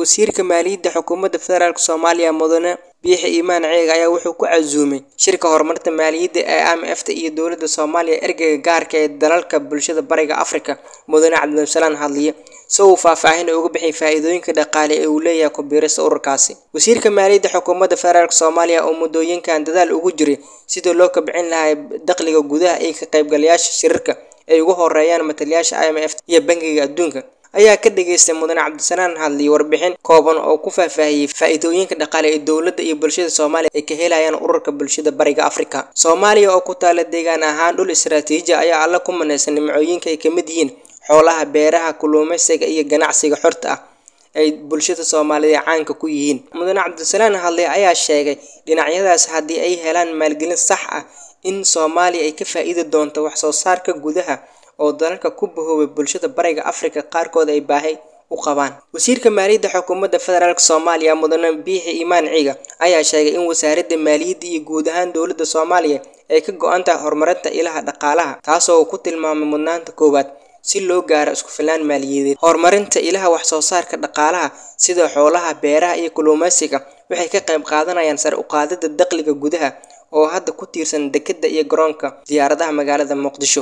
wasiirka maaliyadda xukuumadda federaalk soomaaliya mudane biixi iimaan ceeg ayaa wuxuu ku casuumay shirka horumarinta maaliyadda ee m f ta iyo dowladda soomaaliya ergega gaarka ah ee dalalka bulshada bariga afrika mudane cabdisalaan hadliye si uu faahfaahin uga bixiyay faa-iidooyinka dhaqaale ee uu leeyahay ku biirista ururkaasi wasiirka maaliyadda xukuumadda federaalk soomaaliya oo muddooyinkan dadaal ugu jiray sidii loo kabcin lahaa dakhliga gudaha iyo ka qaybgalayaasha shirarka ay ugu horeeyaan matalayaasha i m f iyo bangiga adduunka ayaa ka dhageystay mudane cabdisalaan hadliyo warbixin kooban oo ku faahfaahiyey faa-iidooyinka dhaqaale ee dowladda iyo bulshada soomaaliya ay ka helayaan ururka bulshada bariga afrika soomaaliya oo ku taala deegaan ahaan dhul istaraatiiji ah, ayaa alla ku manaysan nimcooyinka ay ka mid yihiin xoolaha beeraha kalluumaysiga iyo ganacsiga xorta ah ay bulshada soomaaliya caanka ku yihiin mudane cabdisalaan hadle ayaa sheegay dhinacyadaas haddii ay helaan maalgelin sax ah in soomaaliya ay ka faa-iidi doonto waxsoo saarka gudaha oo dalalka ku bahoobay bulshada bariga afrika qaarkood ay baahay wasiirka maaliyadda xukuumadda federaalk soomaaliya mudane biixi imaan ciiga ayaa sheegay in wasaaradda maaliyadda iyo guud ahaan dowladda soomaaliya ay ka go-an tahay horumarinta ilaha dhaqaalaha taasoo uu ku tilmaamay mudnaanta koowaad si loo gaaro isku filaan maaliyadeed horumarinta ilaha wax soo saarka dhaqaalaha sida xoolaha beeraha iyo kalluumaysiga waxay ka qayb qaadanayaan sare uqaadida dakhliga gudaha oo hadda ku tiirsan dekedda iyo garoonka diyaaradaha magaalada muqdisho